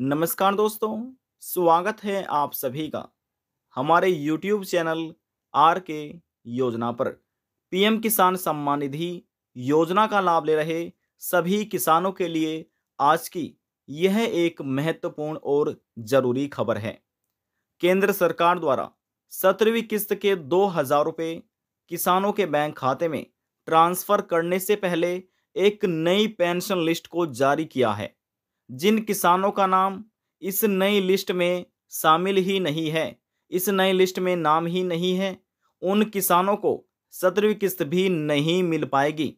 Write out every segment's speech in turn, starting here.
नमस्कार दोस्तों स्वागत है आप सभी का हमारे YouTube चैनल आर के योजना पर पीएम किसान सम्मान निधि योजना का लाभ ले रहे सभी किसानों के लिए आज की यह एक महत्वपूर्ण और जरूरी खबर है केंद्र सरकार द्वारा सत्रहवीं किस्त के दो हजार रुपये किसानों के बैंक खाते में ट्रांसफर करने से पहले एक नई पेंशन लिस्ट को जारी किया है जिन किसानों का नाम इस नई लिस्ट में शामिल ही नहीं है इस नई लिस्ट में नाम ही नहीं है उन किसानों को सत्रहवीं किस्त भी नहीं मिल पाएगी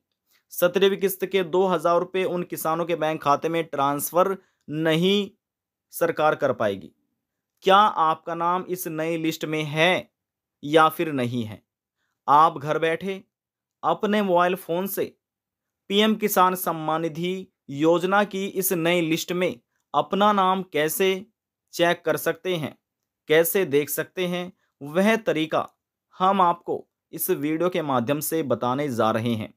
सत्रहवीं किस्त के दो हज़ार रुपये उन किसानों के बैंक खाते में ट्रांसफ़र नहीं सरकार कर पाएगी क्या आपका नाम इस नई लिस्ट में है या फिर नहीं है आप घर बैठे अपने मोबाइल फ़ोन से पीएम किसान सम्मान निधि योजना की इस नई लिस्ट में अपना नाम कैसे चेक कर सकते हैं कैसे देख सकते हैं वह तरीका हम आपको इस वीडियो के माध्यम से बताने जा रहे हैं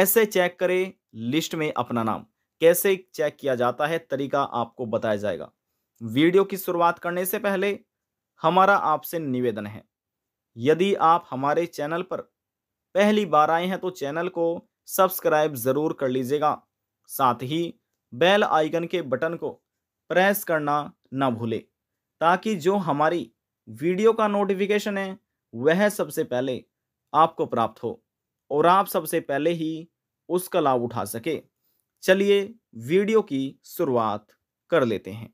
ऐसे चेक करें लिस्ट में अपना नाम कैसे चेक किया जाता है तरीका आपको बताया जाएगा वीडियो की शुरुआत करने से पहले हमारा आपसे निवेदन है यदि आप हमारे चैनल पर पहली बार आए हैं तो चैनल को सब्सक्राइब ज़रूर कर लीजिएगा साथ ही बेल आइकन के बटन को प्रेस करना ना भूले ताकि जो हमारी वीडियो का नोटिफिकेशन है वह सबसे पहले आपको प्राप्त हो और आप सबसे पहले ही उसका लाभ उठा सके चलिए वीडियो की शुरुआत कर लेते हैं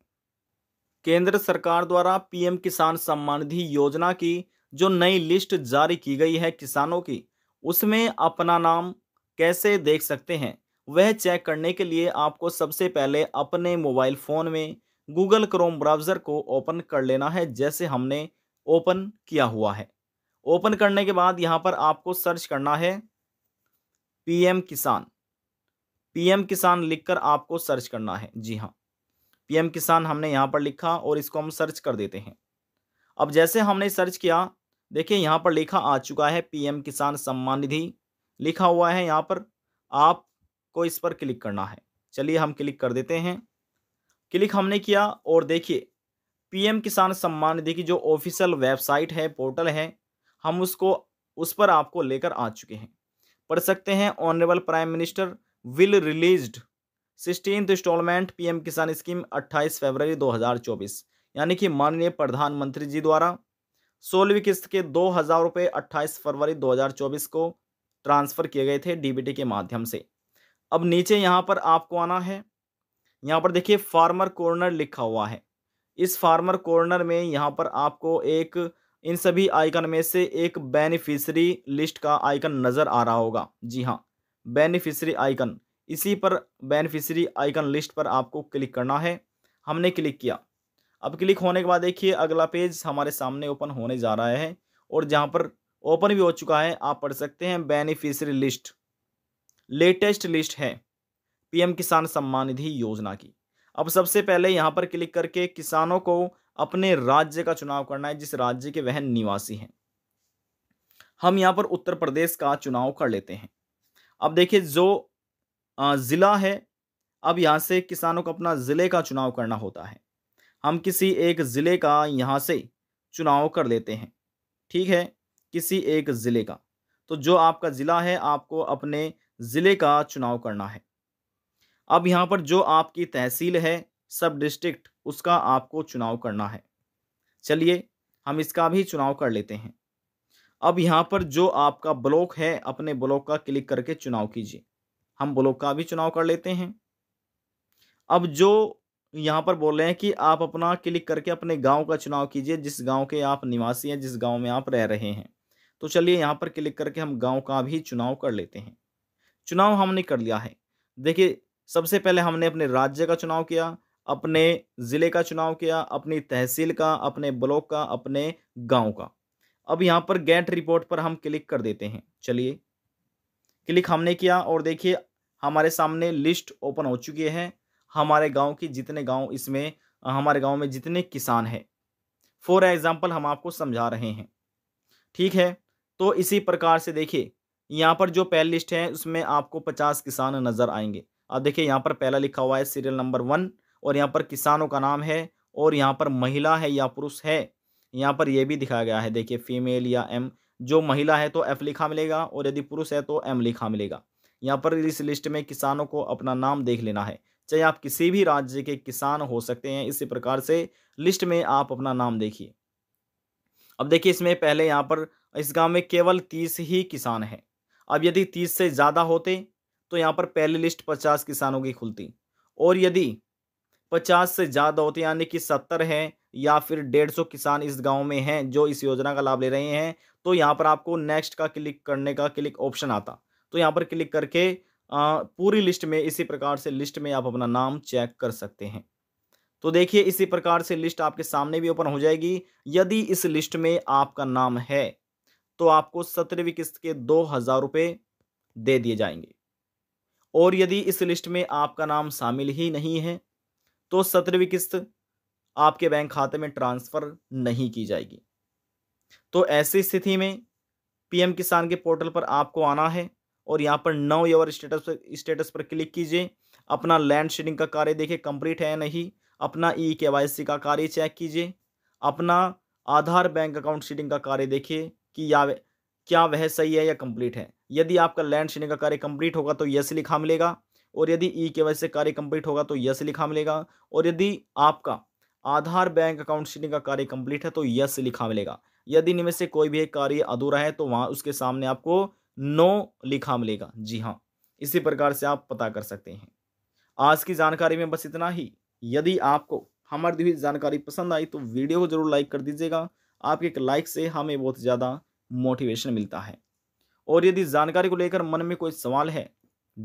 केंद्र सरकार द्वारा पीएम किसान सम्मान निधि योजना की जो नई लिस्ट जारी की गई है किसानों की उसमें अपना नाम कैसे देख सकते हैं वह चेक करने के लिए आपको सबसे पहले अपने मोबाइल फ़ोन में गूगल क्रोम ब्राउज़र को ओपन कर लेना है जैसे हमने ओपन किया हुआ है ओपन करने के बाद यहाँ पर आपको सर्च करना है पीएम किसान पीएम किसान लिखकर आपको सर्च करना है जी हाँ पीएम किसान हमने यहाँ पर लिखा और इसको हम सर्च कर देते हैं अब जैसे हमने सर्च किया देखिए यहाँ पर लिखा आ चुका है पीएम किसान सम्मान निधि लिखा हुआ है यहाँ पर आप को इस पर क्लिक करना है चलिए हम क्लिक कर देते हैं क्लिक हमने किया और देखिए पीएम किसान सम्मान निधि की जो ऑफिशियल वेबसाइट है पोर्टल है हम उसको उस पर आपको लेकर आ चुके हैं पढ़ सकते हैं honourable prime minister will released sixteen installment PM Kisan scheme 28 फरवरी 2024 यानी कि माननीय प्रधानमंत्री जी द्वारा सोलहवीं किस्त के दो हज़ार रुपये अट्ठाईस फरवरी 2024 को ट्रांसफ़र किए गए थे डीबीटी के माध्यम से अब नीचे यहाँ पर आपको आना है यहाँ पर देखिए फार्मर कॉर्नर लिखा हुआ है इस फार्मर कॉर्नर में यहाँ पर आपको एक इन सभी आइकन में से एक बेनिफिशरी लिस्ट का आइकन नज़र आ रहा होगा जी हाँ बेनिफिशरी आइकन इसी पर बेनिफिशरी आइकन लिस्ट पर आपको क्लिक करना है हमने क्लिक किया अब क्लिक होने के बाद देखिए अगला पेज हमारे सामने ओपन होने जा रहा है और जहाँ पर ओपन भी हो चुका है आप पढ़ सकते हैं बेनिफिशरी लिस्ट लेटेस्ट लिस्ट है पीएम किसान सम्मान निधि योजना की अब सबसे पहले यहां पर क्लिक करके किसानों को अपने राज्य का चुनाव करना है जिस राज्य के वह निवासी हैं हम यहाँ पर उत्तर प्रदेश का चुनाव कर लेते हैं अब देखिए जो ज़िला है अब यहाँ से किसानों को अपना ज़िले का चुनाव करना होता है हम किसी एक ज़िले का यहां से चुनाव कर लेते हैं ठीक है किसी एक ज़िले का तो जो आपका ज़िला है आपको अपने ज़िले का चुनाव करना है अब यहाँ पर जो आपकी तहसील है सब डिस्ट्रिक्ट उसका आपको चुनाव करना है चलिए हम इसका भी चुनाव कर लेते हैं अब यहाँ पर जो आपका ब्लॉक है अपने ब्लॉक का क्लिक करके चुनाव कीजिए हम ब्लॉक का भी चुनाव कर लेते हैं अब जो यहाँ पर बोल रहे हैं कि आप अपना क्लिक करके अपने गांव का चुनाव कीजिए जिस गांव के आप निवासी हैं जिस गांव में आप रह रहे हैं तो चलिए यहाँ पर क्लिक करके हम गांव का भी चुनाव कर लेते हैं चुनाव हमने कर लिया है देखिए सबसे पहले हमने अपने राज्य का चुनाव किया अपने ज़िले का चुनाव किया अपनी तहसील का अपने ब्लॉक का अपने गांव का अब यहां पर गैट रिपोर्ट पर हम क्लिक कर देते हैं चलिए क्लिक हमने किया और देखिए हमारे सामने लिस्ट ओपन हो चुकी है हमारे गांव की जितने गांव इसमें हमारे गांव में जितने किसान हैं फॉर एग्जाम्पल हम आपको समझा रहे हैं ठीक है तो इसी प्रकार से देखिए यहाँ पर जो पहली लिस्ट है उसमें आपको पचास किसान नज़र आएंगे आप देखिए यहाँ पर पहला लिखा हुआ है सीरियल नंबर वन और यहाँ पर किसानों का नाम है और यहाँ पर महिला है या पुरुष है यहाँ पर यह भी दिखाया गया है देखिए फीमेल या एम जो महिला है तो एफ लिखा मिलेगा और यदि पुरुष है तो एम लिखा मिलेगा यहाँ पर इस लिस्ट में किसानों को अपना नाम देख लेना है चाहे आप किसी भी राज्य के किसान हो सकते हैं इसी प्रकार से लिस्ट में आप अपना नाम देखिए अब देखिए इसमें पहले यहाँ पर इस गांव में केवल तीस ही किसान हैं अब यदि तीस से ज़्यादा होते तो यहाँ पर पहली लिस्ट पचास किसानों की खुलती और यदि पचास से ज़्यादा होते यानी कि सत्तर हैं या फिर डेढ़ सौ किसान इस गांव में हैं जो इस योजना का लाभ ले रहे हैं तो यहाँ पर आपको नेक्स्ट का क्लिक करने का क्लिक ऑप्शन आता तो यहाँ पर क्लिक करके आ, पूरी लिस्ट में इसी प्रकार से लिस्ट में आप अपना नाम चेक कर सकते हैं तो देखिए इसी प्रकार से लिस्ट आपके सामने भी ओपन हो जाएगी यदि इस लिस्ट में आपका नाम है तो आपको सत्रहवीं किस्त के दो हज़ार रुपये दे दिए जाएंगे और यदि इस लिस्ट में आपका नाम शामिल ही नहीं है तो सत्रहवीं किस्त आपके बैंक खाते में ट्रांसफ़र नहीं की जाएगी तो ऐसी स्थिति में पीएम किसान के पोर्टल पर आपको आना है और यहाँ पर नौ यवर स्टेटस स्टेटस पर क्लिक कीजिए अपना लैंड शेडिंग का कार्य देखिए कंप्लीट है या नहीं अपना ई के वाई सी का कार्य चेक कीजिए अपना आधार बैंक अकाउंट शेडिंग का कार्य देखिए कि या क्या वह सही है या कंप्लीट है यदि आपका लैंड श्रेणी का कार्य कंप्लीट होगा तो यस लिखा मिलेगा और यदि ई e के वजह से कार्य कंप्लीट होगा तो यस लिखा मिलेगा और यदि आपका आधार बैंक अकाउंट श्रेणी का कार्य कंप्लीट है तो यस लिखा मिलेगा यदि इनमें से कोई भी एक कार्य अधूरा है तो वहाँ उसके सामने आपको नो लिखा मिलेगा जी हाँ इसी प्रकार से आप पता कर सकते हैं आज की जानकारी में बस इतना ही यदि आपको हमारी जानकारी पसंद आई तो वीडियो को जरूर लाइक कर दीजिएगा आपके एक लाइक से हमें बहुत ज़्यादा मोटिवेशन मिलता है और यदि जानकारी को लेकर मन में कोई सवाल है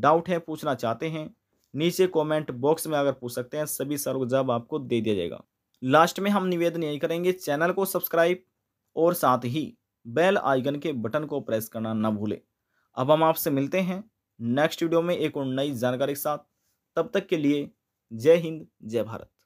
डाउट है पूछना चाहते हैं नीचे कमेंट बॉक्स में अगर पूछ सकते हैं सभी सर का जवाब आपको दे दिया जाएगा लास्ट में हम निवेदन यही करेंगे चैनल को सब्सक्राइब और साथ ही बेल आइकन के बटन को प्रेस करना ना भूलें अब हम आपसे मिलते हैं नेक्स्ट वीडियो में एक और नई जानकारी के साथ तब तक के लिए जय हिंद जय भारत